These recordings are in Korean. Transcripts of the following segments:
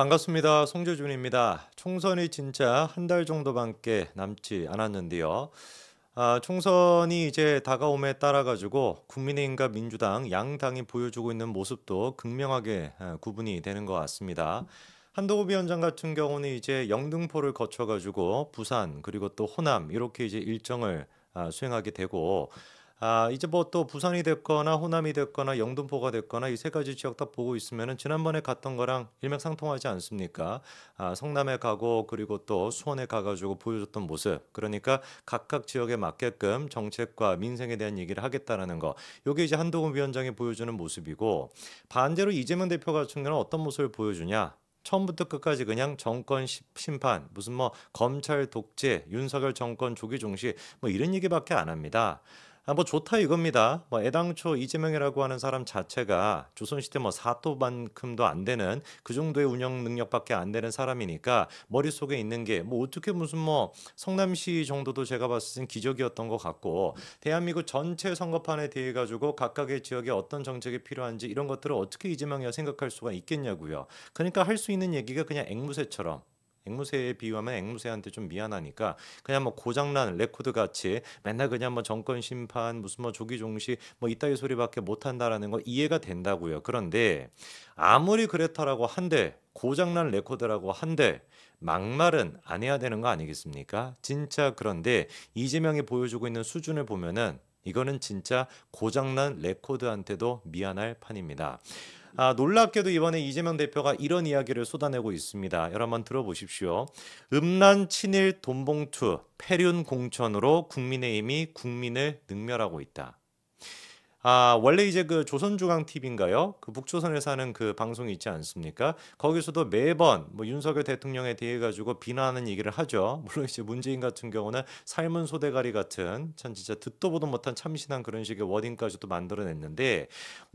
반갑습니다. 송재준입니다. 총선이 진짜 한 달 정도밖에 남지 않았는데요. 아, 총선이 이제 다가옴에 따라 가지고 국민의힘과 민주당 양당이 보여주고 있는 모습도 극명하게 아, 구분이 되는 것 같습니다. 한도호 위원장 같은 경우는 이제 영등포를 거쳐 가지고 부산 그리고 또 호남 이렇게 이제 일정을 아, 수행하게 되고 아, 이제 뭐 또 부산이 됐거나 호남이 됐거나 영등포가 됐거나 이 세 가지 지역 다 보고 있으면은 지난번에 갔던 거랑 일맥상통하지 않습니까? 아, 성남에 가고 그리고 또 수원에 가가지고 보여줬던 모습. 그러니까 각각 지역에 맞게끔 정책과 민생에 대한 얘기를 하겠다라는 거. 요게 이제 한동훈 위원장이 보여주는 모습이고 반대로 이재명 대표 같은 경우는 어떤 모습을 보여주냐? 처음부터 끝까지 그냥 정권 심판, 무슨 뭐 검찰 독재, 윤석열 정권 조기 종식 뭐 이런 얘기밖에 안 합니다. 아, 뭐 좋다 이겁니다. 뭐 애당초 이재명이라고 하는 사람 자체가 조선시대 뭐 사토만큼도 안 되는 그 정도의 운영 능력밖에 안 되는 사람이니까 머릿속에 있는 게 뭐 어떻게 무슨 뭐 성남시 정도도 제가 봤을 땐 기적이었던 것 같고 대한민국 전체 선거판에 대해 가지고 각각의 지역에 어떤 정책이 필요한지 이런 것들을 어떻게 이재명이가 생각할 수가 있겠냐고요. 그러니까 할 수 있는 얘기가 그냥 앵무새처럼 앵무새에 비유하면 앵무새한테 좀 미안하니까 그냥 뭐 고장난 레코드 같이 맨날 그냥 뭐 정권 심판 무슨 뭐 조기 종식 뭐 이따위 소리밖에 못 한다라는 거 이해가 된다고요. 그런데 아무리 그랬다라고 한데 고장난 레코드라고 한데 막말은 안 해야 되는 거 아니겠습니까? 진짜 그런데 이재명이 보여주고 있는 수준을 보면은 이거는 진짜 고장난 레코드한테도 미안할 판입니다. 아, 놀랍게도 이번에 이재명 대표가 이런 이야기를 쏟아내고 있습니다. 여러분 한번 들어보십시오. 음란 친일 돈봉투 폐륜 공천으로 국민의힘이 국민을 능멸하고 있다. 아 원래 이제 그 조선중앙 TV인가요? 그 북조선에서 하는 그 방송이 있지 않습니까? 거기서도 매번 뭐 윤석열 대통령에 대해 가지고 비난하는 얘기를 하죠. 물론 이제 문재인 같은 경우는 삶은 소대가리 같은 참 진짜 듣도 보도 못한 참신한 그런 식의 워딩까지도 만들어냈는데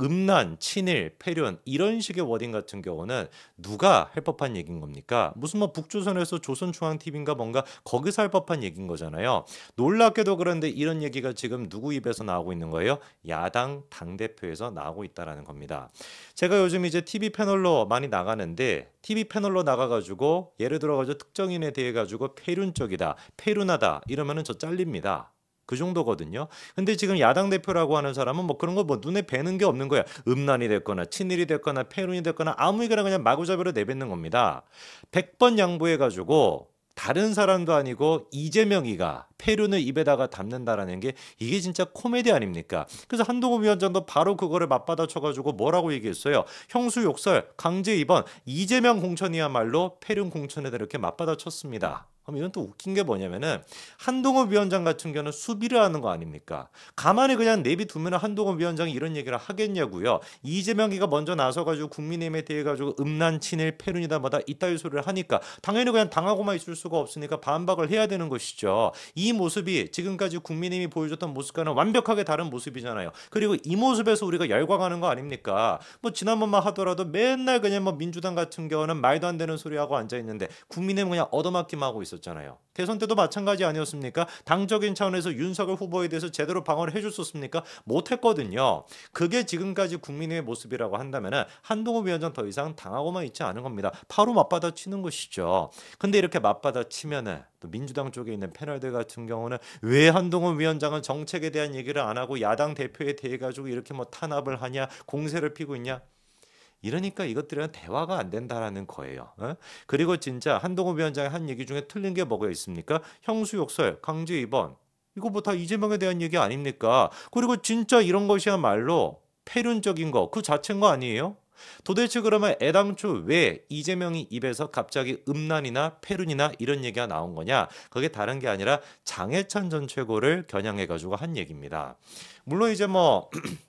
음란, 친일, 폐륜 이런 식의 워딩 같은 경우는 누가 할 법한 얘기인 겁니까? 무슨 뭐 북조선에서 조선중앙 TV인가 뭔가 거기서 할 법한 얘기인 거잖아요. 놀랍게도 그런데 이런 얘기가 지금 누구 입에서 나오고 있는 거예요? 야당 당 당대표에서 나오고 있다라는 겁니다. 제가 요즘 이제 TV 패널로 많이 나가는데 TV 패널로 나가가지고 예를 들어가지고 특정인에 대해 가지고 폐륜적이다폐륜하다 이러면은 저 잘립니다. 그 정도거든요. 근데 지금 야당 대표라고 하는 사람은 뭐 그런 거 뭐 눈에 뵈는 게 없는 거야. 음란이 됐거나 친일이 됐거나 폐륜이 됐거나 아무 얘기나 그냥 마구잡이로 내뱉는 겁니다. 100번 양보해 가지고 다른 사람도 아니고 이재명이가 페륜을 입에다가 담는다라는 게 이게 진짜 코미디 아닙니까? 그래서 한동훈 위원장도 바로 그거를 맞받아 쳐가지고 뭐라고 얘기했어요? 형수 욕설, 강제 입원, 이재명 공천이야말로 페륜 공천에다 이렇게 맞받아 쳤습니다. 그럼 이건 또 웃긴 게 뭐냐면은 한동호 위원장 같은 경우는 수비를 하는 거 아닙니까? 가만히 그냥 내비두면 한동호 위원장이 이런 얘기를 하겠냐고요. 이재명이가 먼저 나서가지고 국민의힘에 대해 가지고 음란 친일 패륜이다 마다 이따위 소리를 하니까 당연히 그냥 당하고만 있을 수가 없으니까 반박을 해야 되는 것이죠. 이 모습이 지금까지 국민의힘이 보여줬던 모습과는 완벽하게 다른 모습이잖아요. 그리고 이 모습에서 우리가 열광하는 거 아닙니까? 뭐 지난번만 하더라도 맨날 그냥 뭐 민주당 같은 경우는 말도 안 되는 소리하고 앉아 있는데 국민의힘 그냥 얻어맞기만 하고 있어. 있었잖아요. 대선 때도 마찬가지 아니었습니까? 당적인 차원에서 윤석열 후보에 대해서 제대로 방어를 해줬었습니까? 못했거든요. 그게 지금까지 국민의 모습이라고 한다면 한동훈 위원장 더 이상 당하고만 있지 않은 겁니다. 바로 맞받아 치는 것이죠. 근데 이렇게 맞받아 치면또 민주당 쪽에 있는 패널들 같은 경우는 왜 한동훈 위원장은 정책에 대한 얘기를 안 하고 야당 대표에 대해 가지고 이렇게 뭐 탄압을 하냐 공세를 피고 있냐 이러니까 이것들은 대화가 안 된다라는 거예요. 어? 그리고 진짜 한동호 위원장의 한 얘기 중에 틀린 게 뭐가 있습니까? 형수욕설, 강제 입원. 이거 뭐 다 이재명에 대한 얘기 아닙니까? 그리고 진짜 이런 것이야말로 폐륜적인 거 그 자체인 거 아니에요? 도대체 그러면 애당초 왜 이재명이 입에서 갑자기 음란이나 페륜이나 이런 얘기가 나온 거냐? 그게 다른 게 아니라 장해찬 전 최고를 겨냥해가지고 한 얘기입니다. 물론 이제 뭐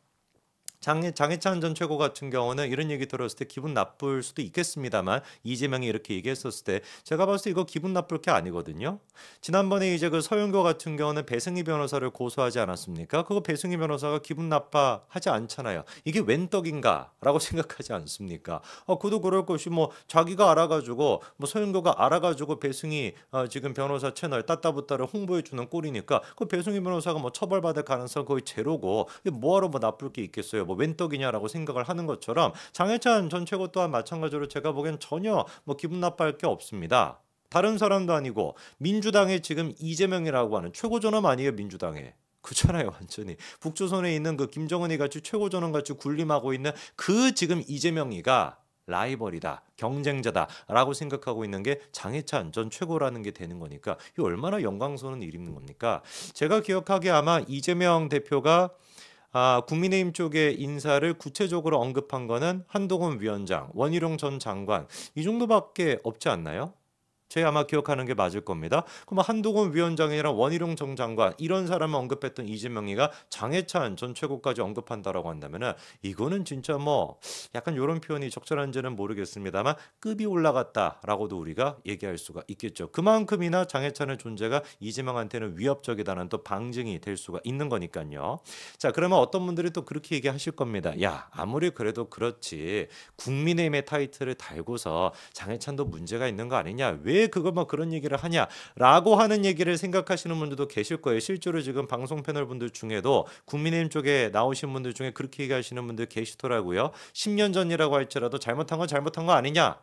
장해 장해찬 전 최고 같은 경우는 이런 얘기 들었을 때 기분 나쁠 수도 있겠습니다만 이재명이 이렇게 얘기했었을 때 제가 봤을 때 이거 기분 나쁠 게 아니거든요. 지난번에 이제 그 서윤교 같은 경우는 배승희 변호사를 고소하지 않았습니까? 그거 배승희 변호사가 기분 나빠 하지 않잖아요. 이게 웬 떡인가라고 생각하지 않습니까? 어, 그도 그럴 것이 뭐 자기가 알아가지고 뭐 서윤교가 알아가지고 배승희 어, 지금 변호사 채널 따따붙따를 홍보해 주는 꼴이니까 그 배승희 변호사가 뭐 처벌받을 가능성 거의 제로고 뭐하러 뭐 나쁠 게 있겠어요? 뭐 웬떡이냐라고 생각을 하는 것처럼 장해찬 전 최고 또한 마찬가지로 제가 보기엔 전혀 뭐 기분 나빠할 게 없습니다. 다른 사람도 아니고 민주당의 지금 이재명이라고 하는 최고 전원 아니에요 민주당에 그잖아요 완전히 북조선에 있는 그 김정은이 같이 최고 전원 같이 군림하고 있는 그 지금 이재명이가 라이벌이다 경쟁자다라고 생각하고 있는 게 장해찬 전 최고라는 게 되는 거니까 이 얼마나 영광스러운 일인 겁니까 제가 기억하기에 아마 이재명 대표가 아, 국민의힘 쪽의 인사를 구체적으로 언급한 거는 한동훈 위원장, 원희룡 전 장관 이 정도밖에 없지 않나요? 제가 아마 기억하는 게 맞을 겁니다. 그럼 한동훈 위원장이랑 원희룡 정 장관 이런 사람을 언급했던 이재명이가 장해찬 전 최고까지 언급한다라고 한다면은 이거는 진짜 뭐 약간 이런 표현이 적절한지는 모르겠습니다만 급이 올라갔다라고도 우리가 얘기할 수가 있겠죠. 그만큼이나 장해찬의 존재가 이재명한테는 위협적이다는 또 방증이 될 수가 있는 거니까요. 자 그러면 어떤 분들이 또 그렇게 얘기하실 겁니다. 야 아무리 그래도 그렇지 국민의힘의 타이틀을 달고서 장해찬도 문제가 있는 거 아니냐 왜왜 그거 막 뭐 그런 얘기를 하냐라고 하는 얘기를 생각하시는 분들도 계실 거예요. 실제로 지금 방송 패널 분들 중에도 국민의힘 쪽에 나오신 분들 중에 그렇게 얘기하시는 분들 계시더라고요. 10년 전이라고 할지라도 잘못한 건 잘못한 거 아니냐.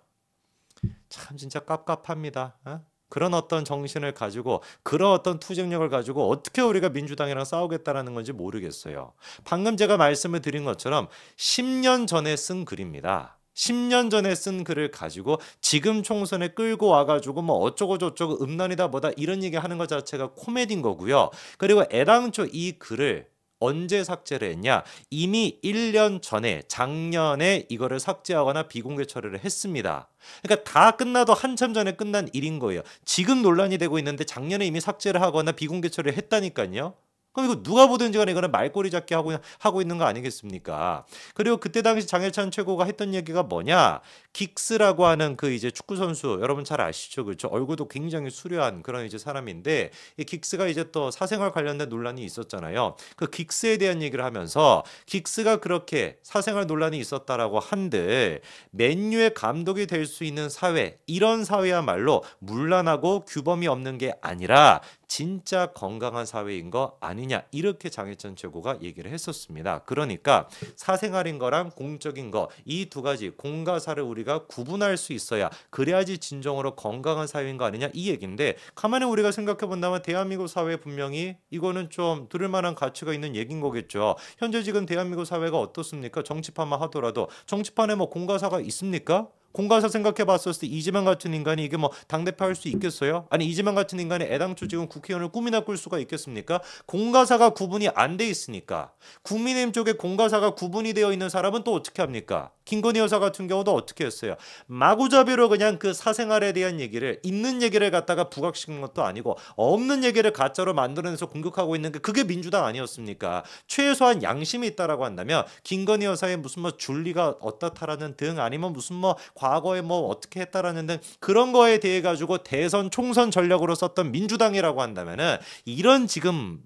참 진짜 깝깝합니다. 어? 그런 어떤 정신을 가지고 그런 어떤 투쟁력을 가지고 어떻게 우리가 민주당이랑 싸우겠다라는 건지 모르겠어요. 방금 제가 말씀을 드린 것처럼 10년 전에 쓴 글입니다. 10년 전에 쓴 글을 가지고 지금 총선에 끌고 와가지고 뭐 어쩌고 저쩌고 음란이다 뭐다 이런 얘기 하는 것 자체가 코미디인 거고요. 그리고 애당초 이 글을 언제 삭제를 했냐? 이미 1년 전에 작년에 이거를 삭제하거나 비공개 처리를 했습니다. 그러니까 다 끝나도 한참 전에 끝난 일인 거예요. 지금 논란이 되고 있는데 작년에 이미 삭제를 하거나 비공개 처리를 했다니까요. 그럼 이거 누가 보든지 간에 이거는 말꼬리 잡기 하고, 하고 있는 거 아니겠습니까? 그리고 그때 당시 장일찬 최고가 했던 얘기가 뭐냐? 긱스라고 하는 그 이제 축구선수, 여러분 잘 아시죠? 그렇죠? 얼굴도 굉장히 수려한 그런 이제 사람인데, 이 긱스가 이제 또 사생활 관련된 논란이 있었잖아요. 그 긱스에 대한 얘기를 하면서, 긱스가 그렇게 사생활 논란이 있었다라고 한들, 맨유의 감독이 될 수 있는 사회, 이런 사회야말로 물란하고 규범이 없는 게 아니라, 진짜 건강한 사회인 거 아니냐 이렇게 장혜찬 최고가 얘기를 했었습니다. 그러니까 사생활인 거랑 공적인 거 이 두 가지 공과사를 우리가 구분할 수 있어야 그래야지 진정으로 건강한 사회인 거 아니냐 이얘기인데 가만히 우리가 생각해 본다면 대한민국 사회 분명히 이거는 좀 들을 만한 가치가 있는 얘긴 거겠죠. 현재 지금 대한민국 사회가 어떻습니까? 정치판만 하더라도 정치판에 뭐 공과사가 있습니까? 공과사 생각해 봤을 때 이재명 같은 인간이 이게 뭐 당대표 할 수 있겠어요? 아니 이재명 같은 인간이 애당초 지금 국회의원을 꿈이나 꿀 수가 있겠습니까? 공과사가 구분이 안 돼 있으니까 국민의힘 쪽에 공과사가 구분이 되어 있는 사람은 또 어떻게 합니까? 김건희 여사 같은 경우도 어떻게 했어요? 마구잡이로 그냥 그 사생활에 대한 얘기를 있는 얘기를 갖다가 부각시킨 것도 아니고 없는 얘기를 가짜로 만들어내서 공격하고 있는 게 그게 민주당 아니었습니까? 최소한 양심이 있다라고 한다면 김건희 여사의 무슨 뭐 줄리가 어떻다라는 등 아니면 무슨 뭐 과거에 뭐 어떻게 했다라는 등 그런 거에 대해 가지고 대선 총선 전략으로 썼던 민주당이라고 한다면은 이런 지금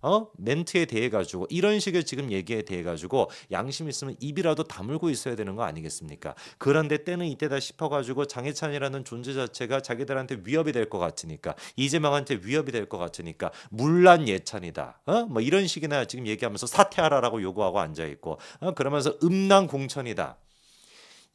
어? 멘트에 대해 가지고 이런 식의 지금 얘기에 대해 가지고 양심 있으면 입이라도 다물고 있어야 되는 거 아니겠습니까? 그런데 때는 이때다 싶어 가지고 장해찬이라는 존재 자체가 자기들한테 위협이 될 것 같으니까 이재명한테 위협이 될 것 같으니까 물란 예찬이다. 어? 뭐 이런 식이나 지금 얘기하면서 사퇴하라라고 요구하고 앉아 있고 어? 그러면서 음란 공천이다.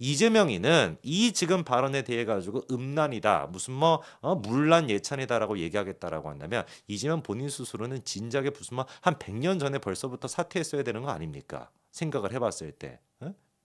이재명이는 이 지금 발언에 대해 가지고 음란이다 무슨 뭐 어, 물란 예찬이다라고 얘기하겠다라고 한다면 이재명 본인 스스로는 진작에 무슨 뭐한 100년 전에 벌써부터 사퇴했어야 되는 거 아닙니까? 생각을 해봤을 때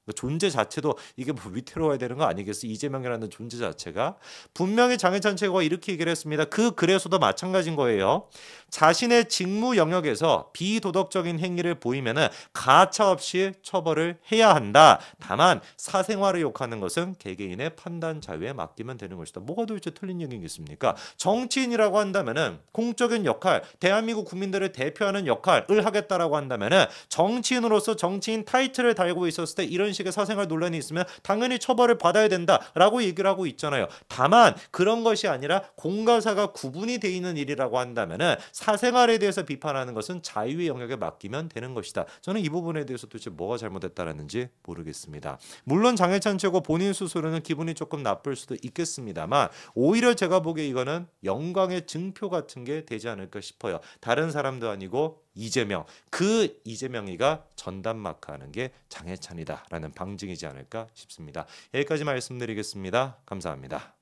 그러니까 존재 자체도 이게 뭐 위태로워야 되는 거 아니겠어? 이재명이라는 존재 자체가 분명히 장해찬 최고가 이렇게 얘기를 했습니다. 그 글에서도 마찬가지인 거예요. 자신의 직무 영역에서 비도덕적인 행위를 보이면 가차 없이 처벌을 해야 한다. 다만 사생활을 욕하는 것은 개개인의 판단 자유에 맡기면 되는 것이다. 뭐가 도대체 틀린 얘기겠습니까? 정치인이라고 한다면 공적인 역할, 대한민국 국민들을 대표하는 역할을 하겠다라고 한다면 정치인으로서 정치인 타이틀을 달고 있었을 때 이런 식의 사생활 논란이 있으면 당연히 처벌을 받아야 된다라고 얘기를 하고 있잖아요. 다만 그런 것이 아니라 공과사가 구분이 돼 있는 일이라고 한다면 사생활에 대해서 비판하는 것은 자유의 영역에 맡기면 되는 것이다. 저는 이 부분에 대해서 도대체 뭐가 잘못됐다는지 모르겠습니다. 물론 장해찬 최고 본인 스스로는 기분이 조금 나쁠 수도 있겠습니다만 오히려 제가 보기에 이거는 영광의 증표 같은 게 되지 않을까 싶어요. 다른 사람도 아니고 이재명 그 이재명이가 전담 마크하는 게 장해찬이다라는 방증이지 않을까 싶습니다. 여기까지 말씀드리겠습니다. 감사합니다.